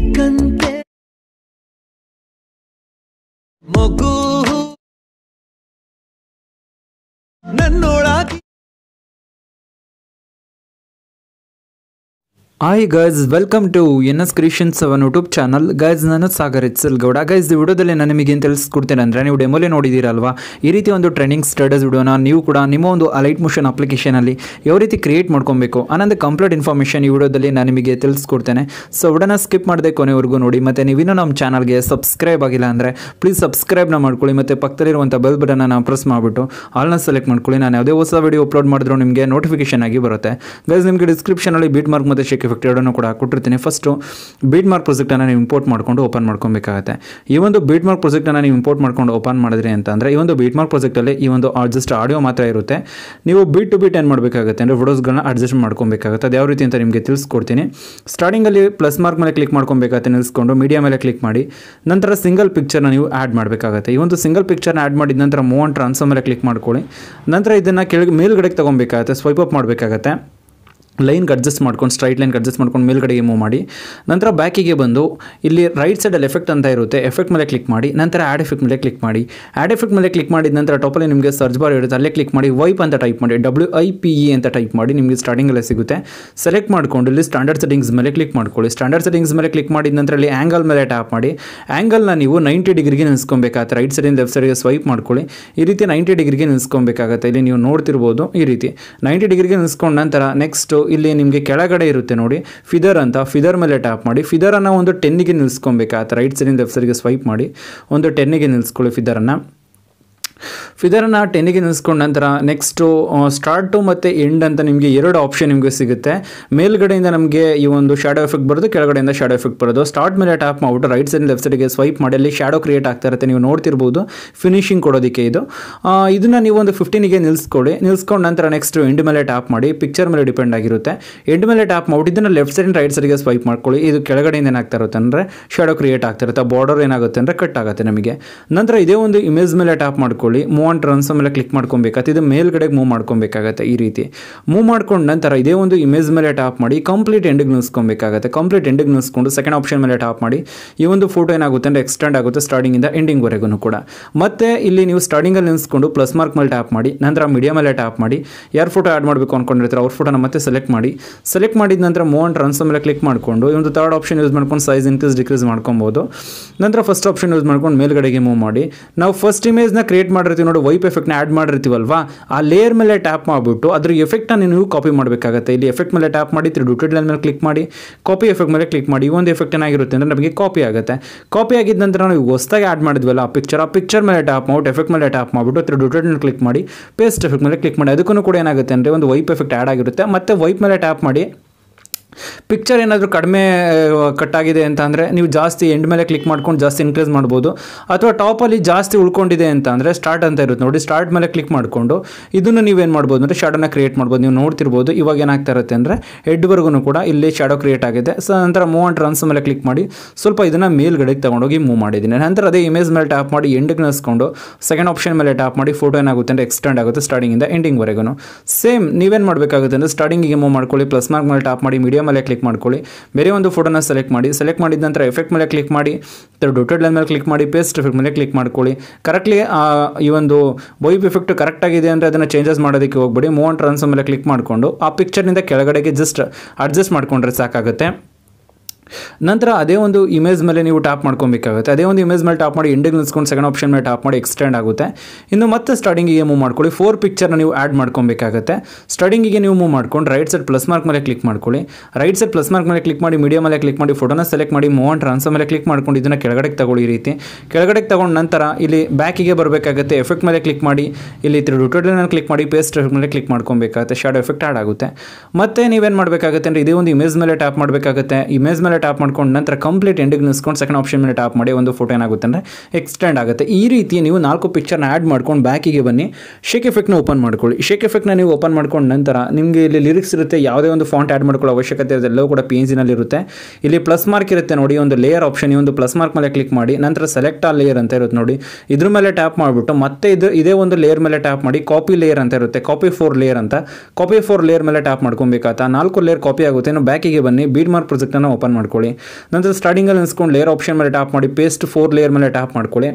ಬೇಕಂತೆ ಮಗು ನನ್ನ hi guys welcome to N S Krishan Savan YouTube channel guys ನಾನು ಸಾಗರ್ ಎಚ್ಸಲ್ ಗೌಡ ಗೈಸ್ ಈ ವಿಡಿಯೋದಲ್ಲಿ ನಾನು ನಿಮಗೆ ಏನು ತಿಳಿಸ್ಕೊಡ್ತೇನೆ ಅಂದರೆ ನೀವು ಡೆಮೋಲೆ ನೋಡಿದ್ದೀರಲ್ವಾ ಈ ರೀತಿ ಒಂದು ಟ್ರೈನಿಂಗ್ ಸ್ಟಡಸ್ ವಿಡಿಯೋನ ನೀವು ಕೂಡ ನಿಮ್ಮ ಒಂದು ಅಲೈಟ್ ಮೋಷನ್ ಅಪ್ಲಿಕೇಶನಲ್ಲಿ ಯಾವ ರೀತಿ ಕ್ರಿಯೇಟ್ ಮಾಡ್ಕೊಬೇಕು ಅನ್ನೋದು ಕಂಪ್ಲೀಟ್ ಇನ್ಫಾರ್ಮೇಷನ್ ಈ ವಿಡಿಯೋದಲ್ಲಿ ನಾನು ನಿಮಗೆ ತಿಳಿಸ್ಕೊಡ್ತೇನೆ ಸೊ ವಿಡೋನ ಸ್ಕಿಪ್ ಮಾಡಿದೆ ಕೊನೆವರೆಗೂ ನೋಡಿ ಮತ್ತು ನೀವಿನ್ನೂ ನಮ್ಮ ಚಾನಲ್ಗೆ ಸಬ್ಸ್ಕ್ರೈಬ್ ಆಗಿಲ್ಲ ಅಂದರೆ ಪ್ಲೀಸ್ ಸಬ್ಸ್ಕ್ರೈಬ್ನ ಮಾಡ್ಕೊಳ್ಳಿ ಮತ್ತು ಪಕ್ಕದಲ್ಲಿರುವಂಥ ಬೆಲ್ ಬಟನ್ನ ಪ್ರೆಸ್ ಮಾಡಿಬಿಟ್ಟು ಆಲ್ನ ಸೆಲೆಕ್ಟ್ ಮಾಡ್ಕೊಳ್ಳಿ ನಾನು ಯಾವುದೇ ಹೊಸ ವಿಡಿಯೋ ಅಪ್ಲೋಡ್ ಮಾಡಿದ್ರು ನಿಮಗೆ ನೋಟಿಫಿಕೇಶನ್ ಆಗಿ ಬರುತ್ತೆ ಗೈಸ್ ನಿಮಗೆ ಡಿಸ್ಕ್ರಿಪ್ಷನಲ್ಲಿ ಬೀಟ್ ಮಾರ್ಕ್ ಮತ್ತು ಶೇಖಿ ಎಫೆಕ್ಟ್ ಎರಡನ್ನೂ ಕೂಡ ಕೊಟ್ಟಿರ್ತೀನಿ ಫಸ್ಟು ಬೀಟ್ ಮಾರ್ಕ್ ಪ್ರೊಜೆಕ್ಟನ್ನು ನೀವು ಇಂಪೋರ್ಟ್ ಮಾಡಿಕೊಂಡು ಓಪನ್ ಮಾಡ್ಕೊಬೇಕಾಗುತ್ತೆ ಈ ಒಂದು ಬೀಟ್ ಮಾರ್ಕ್ ಪ್ರೊಜೆಕ್ಟನ್ನು ನೀವು ಇಂಪೋರ್ಟ್ ಮಾಡ್ಕೊಂಡು ಓಪನ್ ಮಾಡಿದ್ರಿ ಅಂದರೆ ಈ ಒಂದು ಬೀಟ್ ಮಾರ್ಕ್ ಪ್ರೊಜೆಕ್ಟಲ್ಲಿ ಈ ಒಂದು ಅಡ್ಜಸ್ಟ್ ಆಡಿಯೋ ಮಾತ್ರ ಇರುತ್ತೆ ನೀವು ಬೀಟ್ ಟು ಬೀಟ್ ಏನು ಮಾಡಬೇಕಾಗುತ್ತೆ ಅಂದರೆ ವಿಡೋಸ್ಗಳನ್ನ ಅಡ್ಜಸ್ಟ್ ಮಾಡ್ಕೊಬೇಕಾಗುತ್ತೆ ಅದು ಯಾವ ರೀತಿ ಅಂತ ನಿಮಗೆ ತಿಳಿಸ್ಕೊಡ್ತೀನಿ ಸ್ಟಾರ್ಟಿಂಗಲ್ಲಿ ಪ್ಲಸ್ ಮಾರ್ಕ್ ಮೇಲೆ ಕ್ಲಿಕ್ ಮಾಡ್ಕೊಬೇಕಾಗುತ್ತೆ ನಿಲ್ಸ್ಕೊಂಡು ಮೀಡಿಯಾ ಮೇಲೆ ಕ್ಲಿಕ್ ಮಾಡಿ ನಂತರ ಸಿಂಗಲ್ ಪಿಕ್ಚರ್ನ ನೀವು ಆ್ಯಡ್ ಮಾಡಬೇಕಾಗುತ್ತೆ ಈ ಒಂದು ಸಿಂಗಲ್ ಪಿಕ್ಚರ್ನ ಆ್ಯಡ್ ಮಾಡಿದ ನಂತರ ಮೂವನ್ ಟ್ರಾನ್ಸ್ಫರ್ ಮೇಲೆ ಕ್ಲಿಕ್ ಮಾಡ್ಕೊಳ್ಳಿ ನಂತರ ಇದನ್ನು ಕೆಳಗೆ ಮೇಲ್ಗಡೆಗೆ ತೊಗೊಬೇಕಾಗುತ್ತೆ ಸ್ವೈಪ್ ಅಪ್ ಮಾಡಬೇಕಾಗತ್ತೆ ಲೈನ್ಗೆ ಅಡ್ಜಸ್ಟ್ ಮಾಡ್ಕೊಂಡು ಸ್ಟ್ರೈಟ್ ಲೈನ್ಗೆ ಅಡ್ಜಸ್ಟ್ ಮಾಡ್ಕೊಂಡು ಮೇಲ್ಗಡೆಗೆ ಮೂವ್ ಮಾಡಿ ನಂತರ ಬ್ಯಾಕಿಗೆ ಬಂದು ಇಲ್ಲಿ ರೈಟ್ ಸೈಡಲ್ಲಿ ಎಫೆಕ್ಟ್ ಅಂತ ಇರುತ್ತೆ ಎಫೆಕ್ಟ್ ಮೇಲೆ ಕ್ಲಿಕ್ ಮಾಡಿ ನಂತರ ಆ್ಯಡ್ ಎಫೆಕ್ಟ್ ಮೇಲೆ ಕ್ಲಿಕ್ ಮಾಡಿ ಆ್ಯಡ್ ಎಫೆಕ್ಟ್ ಮೇಲೆ ಕ್ಲಿಕ್ ಮಾಡಿದ ನಂತರ ಟೊಪಲ್ಲಿ ನಿಮಗೆ ಸರ್ಚ್ ಬಾರ್ ಇರುತ್ತೆ ಅಲ್ಲೇ ಕ್ಲಿಕ್ ಮಾಡಿ ವೈಪ್ ಅಂತ ಟೈಪ್ ಮಾಡಿ ಡಬ್ಲ್ಯೂ ಐ ಪಿ ಇ ಅಂತ ಟೈಪ್ ಮಾಡಿ ನಿಮಗೆ ಸ್ಟಾರ್ಟಿಂಗಲ್ಲೇ ಸಿಗುತ್ತೆ ಸೆಲೆಕ್ಟ್ ಮಾಡ್ಕೊಂಡು ಇಲ್ಲಿ ಸ್ಟ್ಯಾಂಡರ್ಡ್ ಸೆಟ್ಟಿಂಗ್ಸ್ ಮೇಲೆ ಕ್ಲಿಕ್ ಮಾಡ್ಕೊಳ್ಳಿ ಸ್ಟ್ಯಾಂಡರ್ಡ್ ಸೆಟ್ಟಿಂಗ್ಸ್ ಮೇಲೆ ಕ್ಲಿಕ್ ಮಾಡಿದ ನಂತರ ಇಲ್ಲಿ ಆ್ಯಂಗಲ್ ಮೇಲೆ ಟ್ಯಾಪ್ ಮಾಡಿ ಆ್ಯಂಗಲ್ನ ನೀವು ನೈಂಟಿ ಡಿಗ್ರಿಗೆ ನಿಲ್ಸ್ಕೊಬೇಕಾಗುತ್ತೆ ರೈಟ್ ಸೈಡಿಂದ ಲೆಫ್ಟ್ ಸೈಡ್ಗೆ ಸ್ವೈಪ್ ಮಾಡ್ಕೊಳ್ಳಿ ಈ ರೀತಿ ನೈಂಟಿ ಡಿಗ್ರಿಗೆ ನೆನೆಸ್ಕೊಬೇಕಾಗುತ್ತೆ ಇಲ್ಲಿ ನೀವು ನೋಡ್ತಿರ್ಬೋದು ಈ ರೀತಿ ನೈಂಟಿ ಡಿಗ್ರಿಗೆ ನಿಲ್ಸ್ಕೊಂಡ ನಂತರ ನೆಕ್ಸ್ಟು ಇಲ್ಲಿ ನಿಮಗೆ ಕೆಳಗಡೆ ಇರುತ್ತೆ ನೋಡಿ ಫಿದರ್ ಅಂತ ಫಿದರ್ ಮೇಲೆ ಟ್ಯಾಪ್ ಮಾಡಿ ಫಿದರನ್ನು ಒಂದು ಟೆನ್ನಿಗೆ ನಿಲ್ಲಿಸ್ಕೊಬೇಕು ಆ ಥರ ರೈಟ್ ಸೈಡಿಂದ ಲೆಫ್ಟ್ ಸೈಡ್ಗೆ ಸ್ವೈಪ್ ಮಾಡಿ ಒಂದು ಟೆನ್ನಿಗೆ ನಿಲ್ಲಿಸ್ಕೊಳ್ಳಿ ಫಿದರನ್ನು ಫಿದರನ್ನ ಟೆನ್ನಿಗೆ ನಿಲ್ಲಿಸ್ಕೊಂಡ ನಂತರ ನೆಕ್ಸ್ಟು ಸ್ಟಾರ್ಟು ಮತ್ತು ಎಂಡ್ ಅಂತ ನಿಮಗೆ ಎರಡು ಆಪ್ಷನ್ ನಿಮಗೆ ಸಿಗುತ್ತೆ ಮೇಲ್ಗಡೆಯಿಂದ ನಮಗೆ ಈ ಒಂದು ಶಾಡೋ ಎಫೆಕ್ಟ್ ಬರೋದು ಕೆಳಗಡೆಯಿಂದ ಶಾಡೋ ಎಫೆಕ್ಟ್ ಬರೋದು ಸ್ಟಾರ್ಟ್ ಮೇಲೆ ಟ್ಯಾಪ್ ಮಾಡ್ಬಿಟ್ಟು ರೈಟ್ ಸೈಡ್ ಲೆಫ್ಟ್ ಸೈಡ್ಗೆ ಸ್ವೈಪ್ ಮಾಡಿ ಅಲ್ಲಿ ಕ್ರಿಯೇಟ್ ಆಗ್ತಾ ಇರುತ್ತೆ ನೀವು ನೋಡ್ತಿರ್ಬೋದು ಫಿನಿಶಿಂಗ್ ಕೊಡೋದಕ್ಕೆ ಇದು ಇದನ್ನು ನೀವು ಒಂದು ಫಿಫ್ಟೀನಿಗೆ ನಿಲ್ಲಿಸ್ಕೊಡಿ ನಿಲ್ಲಿಸ್ಕೊಂಡು ನಂತರ ನೆಕ್ಸ್ಟ್ ಎಂಡ್ ಮೇಲೆ ಟ್ಯಾಪ್ ಮಾಡಿ ಪಿಕ್ಚರ್ ಮೇಲೆ ಡಿಪೆಂಡ್ ಆಗಿರುತ್ತೆ ಎಂಡ್ ಮೇಲೆ ಟ್ಯಾಪ್ ಮಾಡಿ ಇದನ್ನು ಲೆಫ್ಟ್ ಸೈಡ್ ರೈಟ್ ಸೈಡ್ಗೆ ಸ್ವೈಪ್ ಮಾಡ್ಕೊಳ್ಳಿ ಇದು ಕೆಳಗಡೆಯಿಂದ ಏನಾಗ್ತಾ ಇರುತ್ತೆ ಅಂದರೆ ಶಾಡೋ ಕ್ರಿಯೇಟ್ ಆಗ್ತಾ ಬಾರ್ಡರ್ ಏನಾಗುತ್ತೆ ಅಂದರೆ ಕಟ್ ಆಗುತ್ತೆ ನಮಗೆ ನಂತರ ಇದೇ ಒಂದು ಇಮೇಜ್ ಮೇಲೆ ಟ್ಯಾಪ್ ಮಾಡ್ಕೊಳ್ಳಿ ವಾಂಟ್ ಮೇಲೆ ಕ್ಲಿಕ್ ಮಾಡ್ಕೊಬೇಕಾಗುತ್ತೆ ಇದು ಮೇಲ್ಗಡೆಗೆ ಮೂವ್ ಮಾಡ್ಕೊಬೇಕಾಗತ್ತೆ ಈ ರೀತಿ ಮೂವ್ ಮಾಡ್ಕೊಂಡ ನಂತರ ಇದೇ ಒಂದು ಇಮೇಜ್ ಮೇಲೆ ಟ್ಯಾಪ್ ಮಾಡಿ ಕಂಪ್ಲೀಟ್ ಎಂಡಿಗೆ ನಿಲ್ಸ್ಕೊಬೇಕಾಗುತ್ತೆ ಕಂಪ್ಲೀಟ್ ಎಂಡಿಗೆ ನಿಲ್ಸ್ಕೊಂಡು ಸೆಕೆಂಡ್ ಆಪ್ಷನ್ ಮೇಲೆ ಟ್ಯಾಪ್ ಮಾಡಿ ಈ ಒಂದು ಫೋಟೋ ಏನಾಗುತ್ತೆ ಅಂದರೆ ಎಕ್ಸ್ಟೆಂಡ್ ಆಗುತ್ತೆ ಸ್ಟಾರ್ಟಿಂಗ್ ಎಂಡಿಂಗ್ ವರೆಗೂ ಕೂಡ ಮತ್ತೆ ಇಲ್ಲಿ ನೀವು ಸ್ಟಾರ್ಟಿಂಗಲ್ಲಿ ನಿಲ್ಸ್ಕೊಂಡು ಪ್ಲಸ್ ಮಾರ್ಕ್ ಮೇಲೆ ಟ್ಯಾಪ್ ಮಾಡಿ ನಂತರ ಮೀಡಿಯಾ ಮೇಲೆ ಟ್ಯಾಪ್ ಮಾಡಿ ಯಾರು ಫೋಟೋ ಆ್ಯಡ್ ಮಾಡಬೇಕು ಅಂದ್ಕೊಂಡಿರ್ತಾರೆ ಅವ್ರ ಫೋಟೋನ ಮತ್ತೆ ಸೆಲೆಕ್ಟ್ ಮಾಡಿ ಸೆಲೆಕ್ಟ್ ಮಾಡಿದ ನಂತರ ಆ್ಯಂಡ್ ರನ್ಸ್ ಮೇಲೆ ಕ್ಲಿಕ್ ಮಾಡಿಕೊಂಡು ಈ ಒಂದು ಥರ್ಡ್ ಆಪ್ಷನ್ ಯೂಸ್ ಮಾಡ್ಕೊಂಡು ಸೈಜ್ ಇನ್ಕ್ರೀಸ್ ಡಿಕ್ರೀಸ್ ಮಾಡ್ಕೊಬೋದು ನಂತರ ಫಸ್ಟ್ ಆಪ್ಷನ್ ಯೂಸ್ ಮಾಡ್ಕೊಂಡು ಮೇಲ್ಗಡೆಗೆ ಮೂವ್ ಮಾಡಿ ನಾವು ಫಸ್ಟ್ ಇಮೇಜ್ನ ಕ್ರಿಯೇಟ್ ಮಾಡಿರ್ತೀವಿ ನೋಡಿ ಎರಡು ವೈಪ್ ಎಫೆಕ್ಟ್ನ ಆ್ಯಡ್ ಮಾಡಿರ್ತೀವಲ್ವಾ ಆ ಲೇಯರ್ ಮೇಲೆ ಟ್ಯಾಪ್ ಮಾಡಿಬಿಟ್ಟು ಅದ್ರ ಎಫೆಕ್ಟ್ನ ನೀವು ಕಾಪಿ ಮಾಡಬೇಕಾಗುತ್ತೆ ಇಲ್ಲಿ ಎಫೆಕ್ಟ್ ಮೇಲೆ ಟ್ಯಾಪ್ ಮಾಡಿ ತ್ರೀ ಡೂಟೆಡ್ ಲೈನ್ ಮೇಲೆ ಕ್ಲಿಕ್ ಮಾಡಿ ಕಾಪಿ ಎಫೆಕ್ಟ್ ಮೇಲೆ ಕ್ಲಿಕ್ ಮಾಡಿ ಒಂದು ಎಫೆಕ್ಟ್ ಏನಾಗಿರುತ್ತೆ ಅಂದರೆ ನಮಗೆ ಕಾಪಿ ಆಗುತ್ತೆ ಕಾಪಿ ಆಗಿದ ನಂತರ ನಾವು ಹೊಸದಾಗಿ ಆ್ಯಡ್ ಮಾಡಿದ್ವಲ್ಲ ಆ ಪಿಕ್ಚರ್ ಆ ಪಿಕ್ಚರ್ ಮೇಲೆ ಟ್ಯಾಪ್ ಮಾಡ್ಬಿಟ್ಟು ಎಫೆಕ್ಟ್ ಮೇಲೆ ಟ್ಯಾಪ್ ಮಾಡಿಬಿಟ್ಟು ತ್ರೀ ಡೂಟೆಡ್ ಮೇಲೆ ಕ್ಲಿಕ್ ಮಾಡಿ ಪೇಸ್ಟ್ ಎಫೆಕ್ಟ್ ಮೇಲೆ ಕ್ಲಿಕ್ ಮಾಡಿ ಅದಕ್ಕೂ ಕೂಡ ಏನಾಗುತ್ತೆ ಅಂದರೆ ಒಂದು ವೈಪ್ ಎಫೆಕ್ಟ್ ಆ್ಯಡ್ ಆಗಿರುತ್ತೆ ಮತ್ತೆ ವೈಪ್ ಮೇಲೆ ಟ್ಯಾಪ್ ಮಾಡಿ ಪಿಕ್ಚರ್ ಏನಾದರೂ ಕಡಿಮೆ ಕಟ್ಟಾಗಿದೆ ಅಂತ ಅಂದರೆ ನೀವು ಜಾಸ್ತಿ ಎಂಡ್ ಮೇಲೆ ಕ್ಲಿಕ್ ಮಾಡ್ಕೊಂಡು ಜಾಸ್ತಿ ಇನ್ಕ್ರೀಸ್ ಮಾಡ್ಬೋದು ಅಥವಾ ಟಾಪಲ್ಲಿ ಜಾಸ್ತಿ ಉಳ್ಕೊಂಡಿದೆ ಅಂತ ಅಂದರೆ ಸ್ಟಾರ್ಟ್ ಅಂತ ಇರುತ್ತೆ ನೋಡಿ ಸ್ಟಾರ್ಟ್ ಮೇಲೆ ಕ್ಲಿಕ್ ಮಾಡಿಕೊಂಡು ಇದನ್ನು ನೀವೇನು ಮಾಡ್ಬೋದು ಅಂದರೆ ಶ್ಯಾಡೋನ ಕ್ರಿಯೇಟ್ ಮಾಡ್ಬೋದು ನೀವು ನೋಡ್ತಿರ್ಬೋದು ಇವಾಗ ಏನಾಗ್ತಾ ಇರುತ್ತೆ ಅಂದರೆ ಹೆಡ್ವರೆಗೂ ಕೂಡ ಇಲ್ಲಿ ಶ್ಯಾಡೋ ಕ್ರಿಯೇಟ್ ಆಗಿದೆ ಸೊ ನಂತರ ಮೂವ್ ಆ್ಯಂಡ್ ರನ್ಸ್ ಮೇಲೆ ಕ್ಲಿಕ್ ಮಾಡಿ ಸ್ವಲ್ಪ ಇದನ್ನು ಮೇಲ್ಗಡೆಗೆ ತೊಗೊಂಡೋಗಿ ಮೂವ್ ಮಾಡಿದ್ದೀನಿ ನಂತರ ಅದೇ ಇಮೇಜ್ ಮೇಲೆ ಟ್ಯಾಪ್ ಮಾಡಿ ಎಂಡಿಗೆ ನಿಸ್ಕೊಂಡು ಸೆಕೆಂಡ್ ಆಪ್ಷನ್ ಮೇಲೆ ಟ್ಯಾಪ್ ಮಾಡಿ ಫೋಟೋ ಏನಾಗುತ್ತೆ ಅಂದರೆ ಎಕ್ಸ್ಟೆಂಡ್ ಆಗುತ್ತೆ ಸ್ಟಾರ್ಟಿಂಗಿಂದ ಎಂಡಿಂಗ್ವರೆಗೂ ಸೇಮ್ ನೀವೇನು ಮಾಡಬೇಕಾಗುತ್ತೆ ಅಂದರೆ ಸ್ಟಾರ್ಟಿಂಗಿಗೆ ಮೂವ್ ಮಾಡ್ಕೊಳ್ಳಿ ಪ್ಲಸ್ ಮಾರ್ಕ್ ಮೇಲೆ ಟ್ಯಾಪ್ ಮಾಡಿ ಮೀಡಿಯಾ ಮೇಲೆ ಕ್ಲಿಕ್ ಮಾಡ್ಕೊಳ್ಳಿ ಬೇರೆ ಒಂದು ಫೋಟೋನ ಸೆಲೆಕ್ಟ್ ಮಾಡಿ ಸೆಲೆಕ್ಟ್ ಮಾಡಿದ ನಂತರ ಎಫೆಕ್ಟ್ ಮೇಲೆ ಕ್ಲಿಕ್ ಮಾಡಿ ಥರ ಡೊಟೆಡ್ ಲೈನ್ ಮೇಲೆ ಕ್ಲಿಕ್ ಮಾಡಿ ಪೇಸ್ಟ್ ಎಫೆಕ್ಟ್ ಮೇಲೆ ಕ್ಲಿಕ್ ಮಾಡ್ಕೊಳ್ಳಿ ಕರೆಕ್ಟ್ಲಿ ಈ ಒಂದು ಬೈಬ್ ಎಫೆಕ್ಟ್ ಕರೆಕ್ಟ್ ಆಗಿದೆ ಅಂದರೆ ಅದನ್ನು ಚೇಂಜಸ್ ಮಾಡೋದಕ್ಕೆ ಹೋಗ್ಬಿಡಿ ಮೂವನ್ ಟ್ರಾನ್ಸ್ ಮೇಲೆ ಕ್ಲಿಕ್ ಮಾಡಿಕೊಂಡು ಆ ಪಿಕ್ಚರ್ನಿಂದ ಕೆಳಗಡೆಗೆ ಜಸ್ಟ್ ಅಡ್ಜಸ್ಟ್ ಮಾಡಿಕೊಂಡ್ರೆ ಸಾಕಾಗುತ್ತೆ ನಂತರ ಅದೇ ಒಂದು ಇಮೇಜ್ ಮೇಲೆ ನೀವು ಟ್ಯಾಪ್ ಮಾಡ್ಕೊಬೇಕಾಗುತ್ತೆ ಅದೇ ಒಂದು ಇಮೇಜ್ ಮೇಲೆ ಟ್ಯಾಪ್ ಮಾಡಿ ಎಂಡಿಗೆ ನಿಲ್ಸ್ಕೊಂಡು ಸೆಕೆಂಡ್ ಆಪ್ಷನ್ ಮೇಲೆ ಟ್ಯಾಪ್ ಮಾಡಿ ಎಕ್ಸ್ಟೆಂಡ್ ಆಗುತ್ತೆ ಇನ್ನು ಮತ್ತೆ ಸ್ಟಾರ್ಟಿಂಗಿಗೆ ಮೂವ್ ಮಾಡ್ಕೊಳ್ಳಿ ಫೋರ್ ಪಿಕ್ಚರ್ನ ನೀವು ಆ್ಯಡ್ ಮಾಡ್ಕೊಬೇಕಾಗುತ್ತೆ ಸ್ಟಾರ್ಟಿಂಗಿಗೆ ನೀವು ಮೂವ್ ಮಾಡ್ಕೊಂಡು ರೈಟ್ ಸೈಡ್ ಪ್ಲಸ್ ಮಾರ್ಕ್ ಮೇಲೆ ಕ್ಲಿಕ್ ಮಾಡ್ಕೊಳ್ಳಿ ರೈಟ್ ಸೈಡ್ ಪ್ಲಸ್ ಮಾರ್ಕ್ ಮೇಲೆ ಕ್ಲಿಕ್ ಮಾಡಿ ಮೀಡಿಯಾ ಮೇಲೆ ಕ್ಲಿಕ್ ಮಾಡಿ ಫೋಟೋನ ಸೆಲೆಕ್ಟ್ ಮಾಡಿ ಮೂವ್ ಆ್ಯಂಡ್ ಟ್ರಾನ್ಸ್ಫರ್ ಮೇಲೆ ಕ್ಲಿಕ್ ಮಾಡ್ಕೊಂಡು ಇದನ್ನು ಕೆಳಗಡೆಗೆ ತಗೊಳ್ಳಿ ಈ ರೀತಿ ಕೆಳಗಡೆಗೆ ತಗೊಂಡು ನಂತರ ಇಲ್ಲಿ ಬ್ಯಾಕಿಗೆ ಬರಬೇಕಾಗುತ್ತೆ ಎಫೆಕ್ಟ್ ಮೇಲೆ ಕ್ಲಿಕ್ ಮಾಡಿ ಇಲ್ಲಿ ಟ್ಯೂಟೋರಿಯಲ್ ಕ್ಲಿಕ್ ಮಾಡಿ ಪೇಸ್ಟ್ ಮೇಲೆ ಕ್ಲಿಕ್ ಮಾಡ್ಕೊಬೇಕಾಗುತ್ತೆ ಶಾಡೋ ಎಫೆಕ್ಟ್ ಆ್ಯಡ್ ಆಗುತ್ತೆ ಮತ್ತೆ ನೀವೇನು ಮಾಡಬೇಕಾಗುತ್ತೆ ಅಂದರೆ ಇದೇ ಒಂದು ಇಮೇಜ್ ಮೇಲೆ ಟ್ಯಾಪ್ ಮಾಡಬೇಕಾಗುತ್ತೆ ಇಮೇಜ್ ಮೇಲೆ ಟ್ಯಾಪ್ ಮಾಡ್ಕೊಂಡು ನಂತರ ಕಂಪ್ಲೀಟ್ ಎಂಡಿಗೆ ನಿಲ್ಸ್ಕೊಂಡು ಸೆಕೆಂಡ್ ಆಪ್ಷನ್ ಮೇಲೆ ಟ್ಯಾಪ್ ಮಾಡಿ ಒಂದು ಫೋಟೋ ಏನಾಗುತ್ತೆ ಅಂದರೆ ಎಕ್ಸ್ಟೆಂಡ್ ಆಗುತ್ತೆ ಈ ರೀತಿ ನೀವು ನಾಲ್ಕು ಪಿಕ್ಚರ್ನ ಆ್ಯಡ್ ಮಾಡ್ಕೊಂಡು ಬ್ಯಾಕಿಗೆ ಬನ್ನಿ ಶೇಕ್ ಎಫೆಕ್ಟ್ನ ಓಪನ್ ಮಾಡ್ಕೊಳ್ಳಿ ಶೇಕ್ ಎಫೆಕ್ಟ್ನ ನೀವು ಓಪನ್ ಮಾಡ್ಕೊಂಡು ನಂತರ ನಿಮಗೆ ಇಲ್ಲಿ ಲಿರಿಕ್ಸ್ ಇರುತ್ತೆ ಯಾವುದೇ ಒಂದು ಫಾಂಟ್ ಆ್ಯಡ್ ಮಾಡ್ಕೊಳ್ಳೋ ಅವಶ್ಯಕತೆ ಇದೆ ಕೂಡ ಪಿ ನಲ್ಲಿ ಇರುತ್ತೆ ಇಲ್ಲಿ ಪ್ಲಸ್ ಮಾರ್ಕ್ ಇರುತ್ತೆ ನೋಡಿ ಒಂದು ಲೇಯರ್ ಆಪ್ಷನ್ ಈ ಒಂದು ಪ್ಲಸ್ ಮಾರ್ಕ್ ಮೇಲೆ ಕ್ಲಿಕ್ ಮಾಡಿ ನಂತರ ಸೆಲೆಕ್ಟ್ ಆ ಲೇಯರ್ ಅಂತ ಇರುತ್ತೆ ನೋಡಿ ಇದ್ರ ಮೇಲೆ ಟ್ಯಾಪ್ ಮಾಡಿಬಿಟ್ಟು ಮತ್ತೆ ಇದು ಇದೇ ಒಂದು ಲೇಯರ್ ಮೇಲೆ ಟ್ಯಾಪ್ ಮಾಡಿ ಕಾಪಿ ಲೇಯರ್ ಅಂತ ಇರುತ್ತೆ ಕಾಪಿ ಫೋರ್ ಲೇಯರ್ ಅಂತ ಕಾಪಿ ಫೋರ್ ಲೇಯರ್ ಮೇಲೆ ಟ್ಯಾಪ್ ಮಾಡ್ಕೊಬೇಕಾತ ನಾಲ್ಕು ಲೇಯರ್ ಕಾಪಿ ಆಗುತ್ತೆ ಬ್ಯಾಕಿಗೆ ಬನ್ನಿ ಬೀಡ್ ಮಾರ್ಕ್ ಓಪನ್ ಮಾಡ್ಕೊಂಡು ಮಾಡ್ಕೊಳ್ಳಿ ನಂತರ ಸ್ಟಾರ್ಟಿಂಗಲ್ಲಿ ಅನ್ಸ್ಕೊಂಡು ಲೇಯರ್ ಆಪ್ಷನ್ ಮೇಲೆ ಟ್ಯಾಪ್ ಮಾಡಿ ಪೇಸ್ಟ್ ಫೋರ್ ಲೇಯರ್ ಮೇಲೆ ಟ್ಯಾಪ್ ಮಾಡ್ಕೊಳ್ಳಿ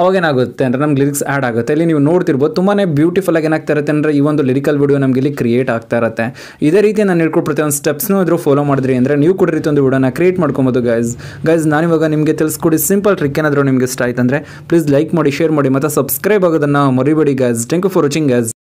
ಅವಾಗೇನಾಗುತ್ತೆ ಅಂದರೆ ನಮ್ಗೆ ಲಿರಿಕ್ಸ್ ಆ್ಯಡ್ ಆಗುತ್ತೆ ಇಲ್ಲಿ ನೀವು ನೋಡ್ತಿರ್ಬೋದು ತುಂಬಾ ಬ್ಯೂಟಿಫುಲ್ ಆಗಿ ಏನಾಗ್ತಾ ಇರುತ್ತೆ ಅಂದರೆ ಈ ಒಂದು ಲಿರಿಕಲ್ ವಿಡಿಯೋ ನಮಗೆ ಇಲ್ಲಿ ಕ್ರಿಯೇಟ್ ಆಗ್ತಾ ಇರುತ್ತೆ ಇದೇ ರೀತಿ ನಾನು ಪ್ರತಿ ಒಂದು ಸ್ಟೆಪ್ಸ್ನೂ ಇದ್ರೂ ಫಾಲೋ ಮಾಡಿದ್ರಿ ಅಂದರೆ ನೀವು ಕೂಡ ರೀತಿ ಒಂದು ವಿಡಿಯೋನ ಕ್ರಿಯೇಟ್ ಮಾಡ್ಕೊಬೋದು ಗೈಸ್ ಗೈಸ್ ನಾನಿವಾಗ ನಿಮಗೆ ತಿಳಿಸ್ಕೊಡಿ ಸಿಂಪಲ್ ಟ್ರಿಕ್ ಏನಾದರೂ ನಿಮಗೆ ಇಷ್ಟ ಆಯ್ತು ಅಂದರೆ ಪ್ಲೀಸ್ ಲೈಕ್ ಮಾಡಿ ಶೇರ್ ಮಾಡಿ ಮತ್ತು ಸಬ್ಸ್ಕ್ರೈಬ್ ಆಗೋದನ್ನು ಮರಿಬೇಡಿ guys thank you for watching guys